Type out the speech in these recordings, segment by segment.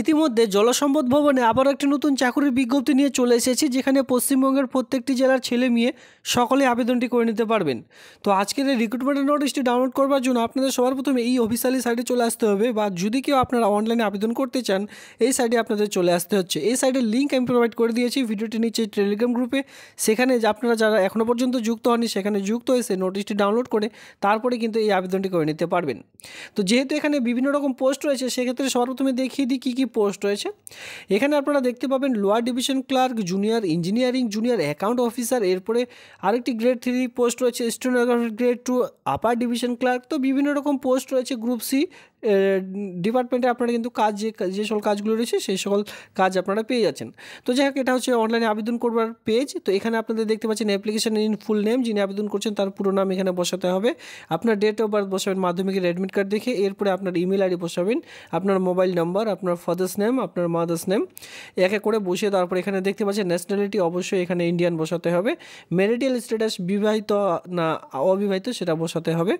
ইতিমধ্যে জলসম্পদ ভবনে আবার একটি নতুন চাকরির বিজ্ঞপ্তি নিয়ে চলে এসেছি যেখানে পশ্চিমবঙ্গের প্রত্যেকটি জেলার ছেলে মেয়ে সকলে আবেদনটি করে নিতে পারবেন তো আজকের এই রিক্রুটমেন্টের নোটিশটি ডাউনলোড করবার জন্য আপনাদের সবার প্রথমে এই অফিসিয়ালি সাইটে চলে আসতে হবে বা যদি কেউ আপনারা অনলাইনে আবেদন করতে চান এই সাইটে আপনাদের চলে আসতে হচ্ছে এই সাইটের লিঙ্ক আমি প্রোভাইড করে দিয়েছি ভিডিওটি নিচে টেলিগ্রাম গ্রুপে সেখানে আপনারা যারা এখনও পর্যন্ত যুক্ত হননি সেখানে যুক্ত হয়েছে নোটিশটি ডাউনলোড করে তারপরে কিন্তু এই আবেদনটি করে নিতে পারবেন তো যেহেতু এখানে বিভিন্ন রকম পোস্ট রয়েছে সেক্ষেত্রে সবার প্রথমে দেখিয়ে দিই কী কী কি পোস্ট রয়েছে এখানে আপনারা দেখতে পাবেন lower division clerk junior engineering junior account officer এরপরে আরেকটি গ্রেড থ্রি পোস্ট রয়েছে stenography grade two upper division clerk তো বিভিন্ন রকম পোস্ট রয়েছে গ্রুপ সি ডিপার্টমেন্টে আপনারা কিন্তু কাজ যে যে সকল কাজগুলো রয়েছে সেই সকল কাজ আপনারা পেয়ে যাচ্ছেন তো যাই হোক এটা হচ্ছে অনলাইনে আবেদন করবার পেজ তো এখানে আপনাদের দেখতে পাচ্ছেন অ্যাপ্লিকেশন ইন ফুল নেম যিনি আবেদন করছেন তার পুরো নাম এখানে বসাতে হবে আপনার ডেট অফ বার্থ বসাবেন মাধ্যমিকের অ্যাডমিট কার্ড দেখে এরপরে আপনার ইমেল আইডি বসাবেন আপনার মোবাইল নাম্বার আপনার ফাদার্স নেম আপনার মাদার্স নেম একে করে বসিয়ে তারপর এখানে দেখতে পাচ্ছেন ন্যাশনালিটি অবশ্যই এখানে ইন্ডিয়ান বসাতে হবে ম্যারিটাল স্ট্যাটাস বিবাহিত না অবিবাহিত সেটা বসাতে হবে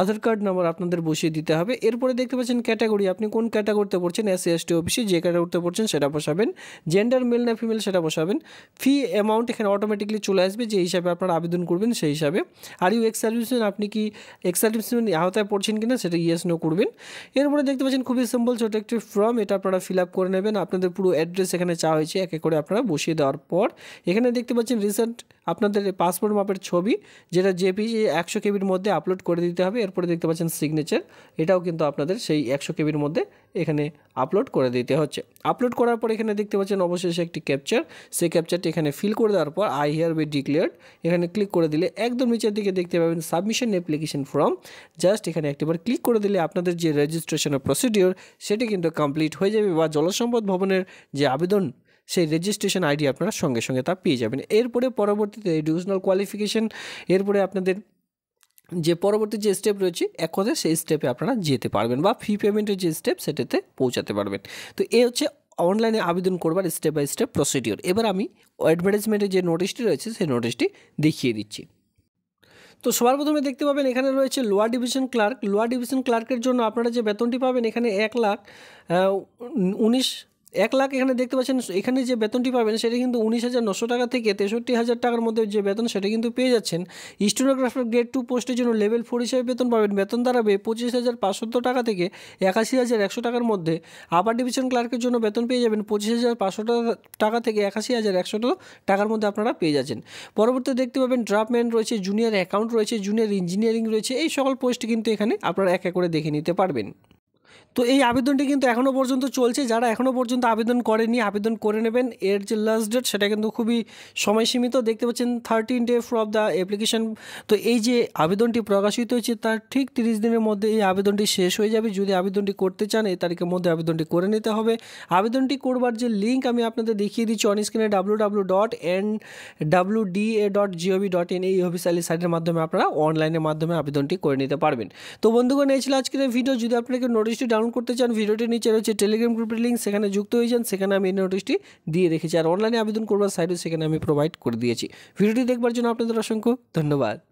আধার কার্ড নাম্বার আপনাদের বসিয়ে দিতে হবে এরপরে দেখতে পাচ্ছেন ক্যাটাগরি আপনি কোন ক্যাটাগরিতে পড়ছেন এস এস টি অফিসে যে ক্যাটাগরিতে পড়ছেন সেটা বসাবেন জেন্ডার মেল না ফিমেল সেটা বসাবেন ফি অ্যামাউন্ট এখানে অটোমেটিকলি চলে আসবে যে হিসাবে আপনারা আবেদন করবেন সেই হিসাবে আর ইউ এক্স আপনি কি এক্স আওতায় পড়ছেন কিনা সেটা ইয়েস নো করবেন এরপরে দেখতে পাচ্ছেন খুবই সিম্পল ছোটো একটি ফর্ম এটা আপনারা ফিল করে নেবেন আপনাদের পুরো অ্যাড্রেস এখানে চাওয়া হয়েছে এক এক করে আপনারা বসিয়ে দেওয়ার পর এখানে দেখতে পাচ্ছেন রিসেন্ট আপনাদের পাসপোর্ট মাপের ছবি যেটা জেপিজি একশো কেবির মধ্যে আপলোড করে দিতে হবে এরপরে দেখতে পাচ্ছেন সিগনেচার এটাও কিন্তু আপনাদের সেই একশো কেবির মধ্যে এখানে আপলোড করে দিতে হচ্ছে আপলোড করার পর এখানে দেখতে পাচ্ছেন অবশেষে একটি ক্যাপচার সেই ক্যাপচারটি এখানে ফিল করে দেওয়ার পর আই হিয়ার বি ডিক্লেয়ার্ড এখানে ক্লিক করে দিলে একদম নিচের দিকে দেখতে পাবেন সাবমিশন অ্যাপ্লিকেশন ফর্ম জাস্ট এখানে একটিবার ক্লিক করে দিলে আপনাদের যে রেজিস্ট্রেশনের প্রসিডিওর সেটি কিন্তু কমপ্লিট হয়ে যাবে বা জলসম্পদ ভবনের যে আবেদন সেই রেজিস্ট্রেশন আইডি আপনারা সঙ্গে সঙ্গে তা পেয়ে যাবেন এরপরে পরবর্তীতে এডুকেশনাল কোয়ালিফিকেশান এরপরে আপনাদের যে পরবর্তী যে স্টেপ রয়েছে এক কথায় সেই স্টেপে আপনারা যেতে পারবেন বা ফি পেমেন্টের যে স্টেপ সেটাতে পৌঁছাতে পারবেন তো এ হচ্ছে অনলাইনে আবেদন করবার স্টেপ বাই স্টেপ প্রসিডিওর এবার আমি অ্যাডভার্টাইজমেন্টের যে নোটিশটি রয়েছে সেই নোটিশটি দেখিয়ে দিচ্ছি তো সবার প্রথমে দেখতে পাবেন এখানে রয়েছে lower division clerk lower division ক্লার্কের জন্য আপনারা যে বেতনটি পাবেন এখানে এক লাখ উনিশ এক লাখ এখানে দেখতে পাচ্ছেন এখানে যে বেতনটি পাবেন সেটা কিন্তু উনিশ হাজার নশো টাকা থেকে তেষট্টি হাজার টাকার মধ্যে যে বেতন সেটা কিন্তু পেয়ে যাচ্ছেন স্টোনোগ্রাফার গ্রেড টু পোস্টের জন্য লেভেল ফোর হিসেবে বেতন পাবেন বেতন দাঁড়াবে পঁচিশ হাজার পাঁচশো টাকা থেকে একাশি হাজার একশো টাকার মধ্যে আপার ডিভিশন ক্লার্কের জন্য বেতন পেয়ে যাবেন পঁচিশ হাজার পাঁচশো টাকা থেকে একাশি হাজার একশো টাকার মধ্যে আপনারা পেয়ে যাচ্ছেন পরবর্তীতে দেখতে পাবেন ড্রাফম্যান রয়েছে জুনিয়র অ্যাকাউন্ট রয়েছে জুনিয়র ইঞ্জিনিয়ারিং রয়েছে এই সকল পোস্ট কিন্তু এখানে আপনারা এক এক করে দেখে নিতে পারবেন তো এই আবেদনটি কিন্তু এখনও পর্যন্ত চলছে যারা এখনও পর্যন্ত আবেদন করেনি আবেদন করে নেবেন এর যে লাস্ট ডেট সেটা কিন্তু খুবই সময় সীমিত দেখতে পাচ্ছেন thirteen day from the application তো এই যে আবেদনটি প্রকাশিত হয়েছে তার ঠিক তিরিশ দিনের মধ্যে এই আবেদনটি শেষ হয়ে যাবে যদি আবেদনটি করতে চান এই তারিখের মধ্যে আবেদনটি করে নিতে হবে আবেদনটি করবার যে লিঙ্ক আমি আপনাদের দেখিয়ে দিচ্ছি অন স্ক্রিনে W W dot N W D A dot G O V dot in এই অফিসিয়ালি সাইটের মাধ্যমে আপনারা অনলাইনের মাধ্যমে আবেদনটি করে নিতে পারবেন তো বন্ধুগণ এই ছিল আজকের ভিডিও যদি আপনাকে নোটিশ নোটিশটি ডাউনলোড করতে চান ভিডিওটি নিচে রয়েছে টেলিগ্রাম গ্রুপের লিঙ্ক সেখানে যুক্ত হয়ে যান সেখানে আমি এই নোটিশটি দিয়ে রেখেছি আর অনলাইনে আবেদন করবার সাইটও সেখানে আমি প্রোভাইড করে দিয়েছি ভিডিওটি দেখবার জন্য আপনাদের অসংখ্য ধন্যবাদ